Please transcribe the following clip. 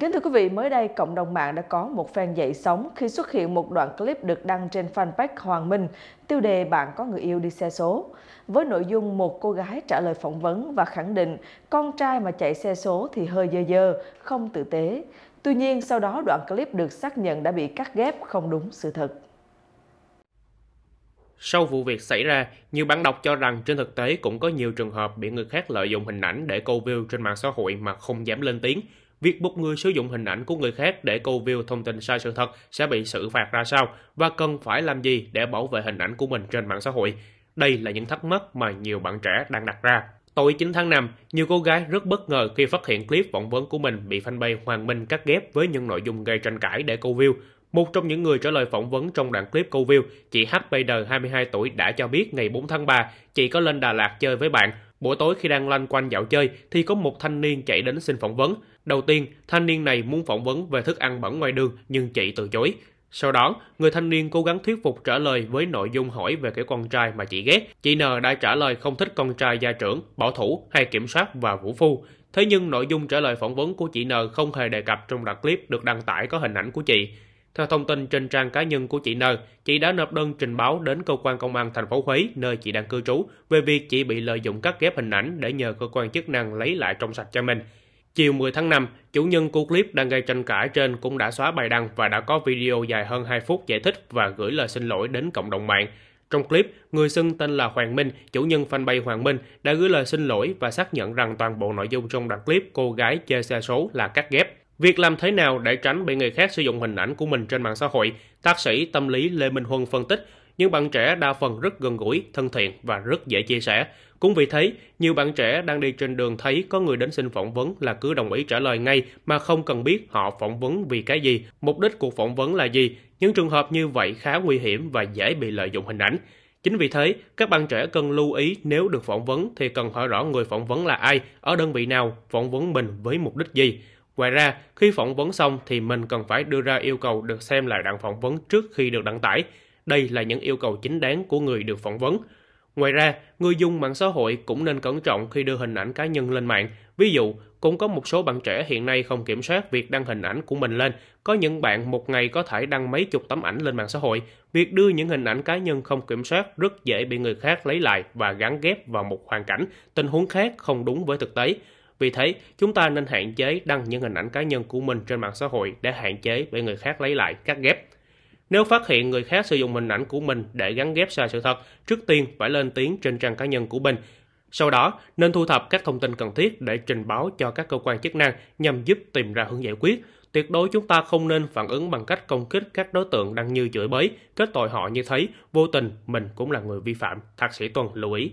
Kính thưa quý vị, mới đây cộng đồng mạng đã có một phen dậy sóng khi xuất hiện một đoạn clip được đăng trên fanpage Hoàng Minh, tiêu đề Bạn có người yêu đi xe số. Với nội dung một cô gái trả lời phỏng vấn và khẳng định con trai mà chạy xe số thì hơi dơ dơ, không tử tế. Tuy nhiên, sau đó đoạn clip được xác nhận đã bị cắt ghép không đúng sự thật. Sau vụ việc xảy ra, nhiều bạn đọc cho rằng trên thực tế cũng có nhiều trường hợp bị người khác lợi dụng hình ảnh để câu view trên mạng xã hội mà không dám lên tiếng – việc một người sử dụng hình ảnh của người khác để câu view thông tin sai sự thật sẽ bị xử phạt ra sao và cần phải làm gì để bảo vệ hình ảnh của mình trên mạng xã hội. Đây là những thắc mắc mà nhiều bạn trẻ đang đặt ra. Tối 9 tháng 5, nhiều cô gái rất bất ngờ khi phát hiện clip phỏng vấn của mình bị fanpage Hoàng Minh cắt ghép với những nội dung gây tranh cãi để câu view. Một trong những người trả lời phỏng vấn trong đoạn clip câu view, chị HPD 22 tuổi đã cho biết ngày 4 tháng 3, chị có lên Đà Lạt chơi với bạn Buổi tối khi đang loanh quanh dạo chơi thì có một thanh niên chạy đến xin phỏng vấn. Đầu tiên, thanh niên này muốn phỏng vấn về thức ăn bẩn ngoài đường nhưng chị từ chối. Sau đó, người thanh niên cố gắng thuyết phục trả lời với nội dung hỏi về cái con trai mà chị ghét. Chị N đã trả lời không thích con trai gia trưởng, bảo thủ hay kiểm soát và vũ phu. Thế nhưng nội dung trả lời phỏng vấn của chị N không hề đề cập trong đoạn clip được đăng tải có hình ảnh của chị. Theo thông tin trên trang cá nhân của chị N, chị đã nộp đơn trình báo đến cơ quan công an thành phố Huế nơi chị đang cư trú về việc chị bị lợi dụng cắt ghép hình ảnh để nhờ cơ quan chức năng lấy lại trong sạch cho mình. Chiều 10 tháng 5, chủ nhân của clip đang gây tranh cãi trên cũng đã xóa bài đăng và đã có video dài hơn 2 phút giải thích và gửi lời xin lỗi đến cộng đồng mạng. Trong clip, người xưng tên là Hoàng Minh, chủ nhân fanpage Hoàng Minh, đã gửi lời xin lỗi và xác nhận rằng toàn bộ nội dung trong đoạn clip cô gái chơi xe số là cắt ghép. Việc làm thế nào để tránh bị người khác sử dụng hình ảnh của mình trên mạng xã hội, tác sĩ tâm lý Lê Minh Huân phân tích, những bạn trẻ đa phần rất gần gũi, thân thiện và rất dễ chia sẻ. Cũng vì thế, nhiều bạn trẻ đang đi trên đường thấy có người đến xin phỏng vấn là cứ đồng ý trả lời ngay mà không cần biết họ phỏng vấn vì cái gì, mục đích cuộc phỏng vấn là gì. Những trường hợp như vậy khá nguy hiểm và dễ bị lợi dụng hình ảnh. Chính vì thế, các bạn trẻ cần lưu ý nếu được phỏng vấn thì cần hỏi rõ người phỏng vấn là ai, ở đơn vị nào, phỏng vấn mình với mục đích gì. Ngoài ra, khi phỏng vấn xong thì mình cần phải đưa ra yêu cầu được xem lại đoạn phỏng vấn trước khi được đăng tải. Đây là những yêu cầu chính đáng của người được phỏng vấn. Ngoài ra, người dùng mạng xã hội cũng nên cẩn trọng khi đưa hình ảnh cá nhân lên mạng. Ví dụ, cũng có một số bạn trẻ hiện nay không kiểm soát việc đăng hình ảnh của mình lên. Có những bạn một ngày có thể đăng mấy chục tấm ảnh lên mạng xã hội. Việc đưa những hình ảnh cá nhân không kiểm soát rất dễ bị người khác lấy lại và gắn ghép vào một hoàn cảnh, tình huống khác không đúng với thực tế. Vì thế, chúng ta nên hạn chế đăng những hình ảnh cá nhân của mình trên mạng xã hội để hạn chế bị người khác lấy lại cắt ghép. Nếu phát hiện người khác sử dụng hình ảnh của mình để gắn ghép sai sự thật, trước tiên phải lên tiếng trên trang cá nhân của mình. Sau đó, nên thu thập các thông tin cần thiết để trình báo cho các cơ quan chức năng nhằm giúp tìm ra hướng giải quyết. Tuyệt đối chúng ta không nên phản ứng bằng cách công kích các đối tượng đang như chửi bới, kết tội họ như thấy, vô tình mình cũng là người vi phạm, thạc sĩ Tuần lưu ý.